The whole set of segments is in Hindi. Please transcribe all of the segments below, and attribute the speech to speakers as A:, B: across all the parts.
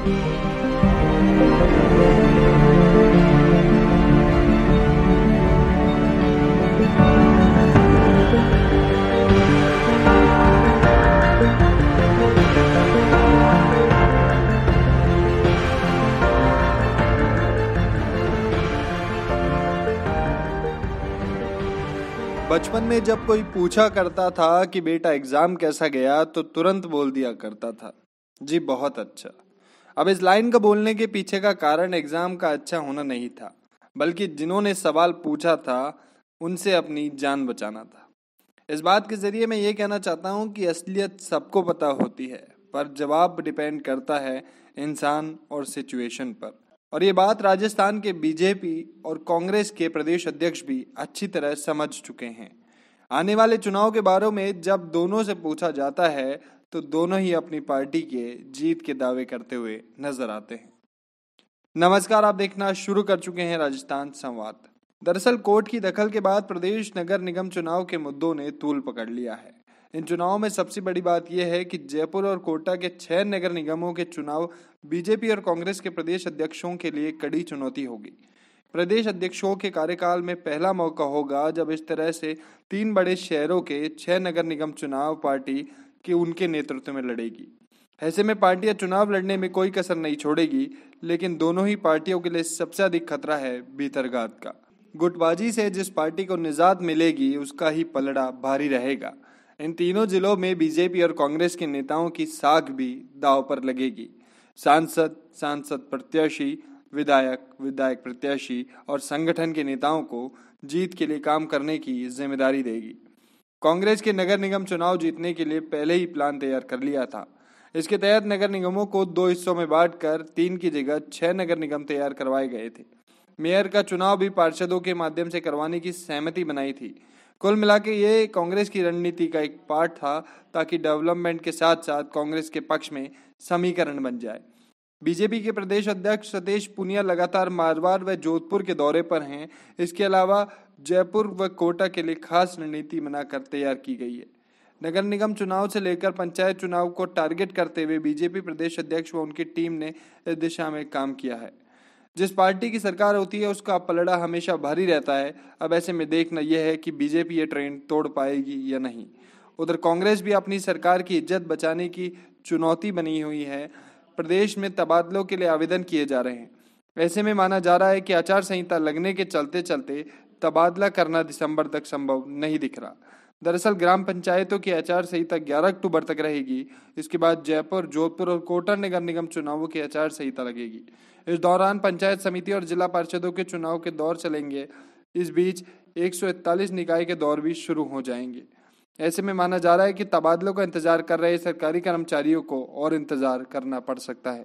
A: बचपन में जब कोई पूछा करता था कि बेटा एग्जाम कैसा गया तो तुरंत बोल दिया करता था जी बहुत अच्छा अब इस लाइन का बोलने के पीछे का कारण एग्जाम का अच्छा होना नहीं था बल्कि जिन्होंने सवाल पूछा था उनसे अपनी जान बचाना था इस बात के जरिए मैं ये कहना चाहता हूँ कि असलियत सबको पता होती है पर जवाब डिपेंड करता है इंसान और सिचुएशन पर और ये बात राजस्थान के बीजेपी और कांग्रेस के प्रदेश अध्यक्ष भी अच्छी तरह समझ चुके हैं आने वाले चुनाव के बारे में जब दोनों से पूछा जाता है तो दोनों ही अपनी पार्टी के जीत के दावे करते हुए नजर आते हैं नमस्कार आप देखना शुरू कर चुके हैं राजस्थान संवाद दरअसल कोर्ट की दखल के बाद प्रदेश नगर निगम चुनाव के मुद्दों ने तूल पकड़ लिया है इन चुनावों में सबसे बड़ी बात यह है कि जयपुर और कोटा के छह नगर निगमों के चुनाव बीजेपी और कांग्रेस के प्रदेश अध्यक्षों के लिए कड़ी चुनौती होगी प्रदेश अध्यक्षों के कार्यकाल में पहला मौका होगा जब इस तरह से तीन बड़े शहरों के छह नगर निगम चुनाव पार्टी कि उनके नेतृत्व में लड़ेगी ऐसे में पार्टियां चुनाव लड़ने में कोई कसर नहीं छोड़ेगी लेकिन दोनों ही पार्टियों के लिए सबसे अधिक खतरा है भीतरघात का गुटबाजी से जिस पार्टी को निजात मिलेगी उसका ही पलड़ा भारी रहेगा इन तीनों जिलों में बीजेपी और कांग्रेस के नेताओं की साख भी दाव पर लगेगी सांसद सांसद प्रत्याशी विधायक विधायक प्रत्याशी और संगठन के नेताओं को जीत के लिए काम करने की जिम्मेदारी देगी कांग्रेस के नगर निगम चुनाव जीतने के लिए पहले ही प्लान तैयार कर लिया था इसके तहत नगर निगमों को दो हिस्सों में बांटकर तीन की जगह छह नगर निगम तैयार करवाए गए थे मेयर का चुनाव भी पार्षदों के माध्यम से करवाने की सहमति बनाई थी कुल मिला के ये कांग्रेस की रणनीति का एक पार्ट था ताकि डेवलपमेंट के साथ साथ कांग्रेस के पक्ष में समीकरण बन जाए बीजेपी के प्रदेश अध्यक्ष सतीश पुनिया लगातार मारवाड़ व जोधपुर के दौरे पर हैं इसके अलावा जयपुर व कोटा के लिए खास रणनीति बनाकर तैयार की गई है नगर निगम चुनाव से लेकर पंचायत चुनाव को टारगेट करते हुए बीजेपी प्रदेश अध्यक्ष व उनकी टीम ने इस दिशा में काम किया है जिस पार्टी की सरकार होती है उसका पलड़ा हमेशा भारी रहता है अब ऐसे में देखना यह है कि बीजेपी ये ट्रेन तोड़ पाएगी या नहीं उधर कांग्रेस भी अपनी सरकार की इज्जत बचाने की चुनौती बनी हुई है प्रदेश में तबादलों के लिए आवेदन किए जा रहे हैं ऐसे में माना जा रहा है कि आचार संहिता लगने के चलते चलते तबादला करना दिसंबर तक संभव नहीं दिख रहा दरअसल ग्राम पंचायतों की आचार संहिता 11 अक्टूबर तक रहेगी इसके बाद जयपुर जोधपुर और कोटा नगर निगम चुनावों की आचार संहिता लगेगी इस दौरान पंचायत समिति और जिला परिषदों के चुनाव के दौर चलेंगे इस बीच एक निकाय के दौर भी शुरू हो जाएंगे ऐसे में माना जा रहा है कि तबादलों का इंतजार कर रहे सरकारी कर्मचारियों को और इंतजार करना पड़ सकता है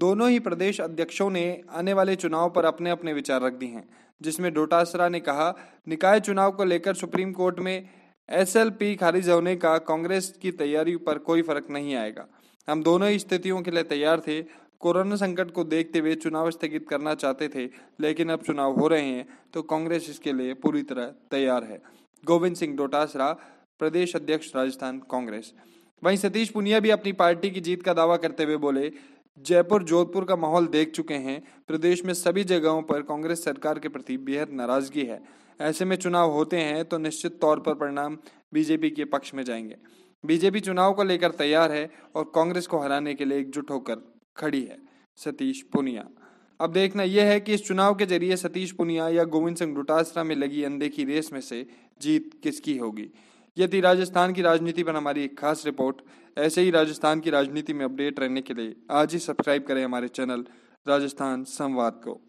A: दोनों ही प्रदेश अध्यक्षों ने आने वाले चुनाव पर अपने अपने विचार रख दिए हैं जिसमें डोटासरा ने कहा निकाय चुनाव को लेकर सुप्रीम कोर्ट में एसएलपी खारिज होने का कांग्रेस की तैयारी पर कोई फर्क नहीं आएगा हम दोनों ही स्थितियों के लिए तैयार थे कोरोना संकट को देखते हुए चुनाव स्थगित करना चाहते थे लेकिन अब चुनाव हो रहे हैं तो कांग्रेस इसके लिए पूरी तरह तैयार है गोविंद सिंह डोटासरा प्रदेश अध्यक्ष राजस्थान कांग्रेस वहीं सतीश पुनिया भी अपनी पार्टी की जीत का दावा करते हुए बोले जयपुर जोधपुर का माहौल देख चुके हैं प्रदेश में सभी जगहों पर कांग्रेस सरकार के प्रति बेहद नाराजगी है ऐसे में चुनाव होते हैं तो निश्चित तौर पर परिणाम बीजेपी के पक्ष में जाएंगे बीजेपी चुनाव को लेकर तैयार है और कांग्रेस को हराने के लिए एकजुट होकर खड़ी है सतीश पुनिया अब देखना यह है कि इस चुनाव के जरिए सतीश पुनिया या गोविंद सिंह डोटासरा में लगी अनदेखी रेस में से जीत किसकी होगी ये थी राजस्थान की राजनीति पर हमारी एक खास रिपोर्ट ऐसे ही राजस्थान की राजनीति में अपडेट रहने के लिए आज ही सब्सक्राइब करें हमारे चैनल राजस्थान संवाद को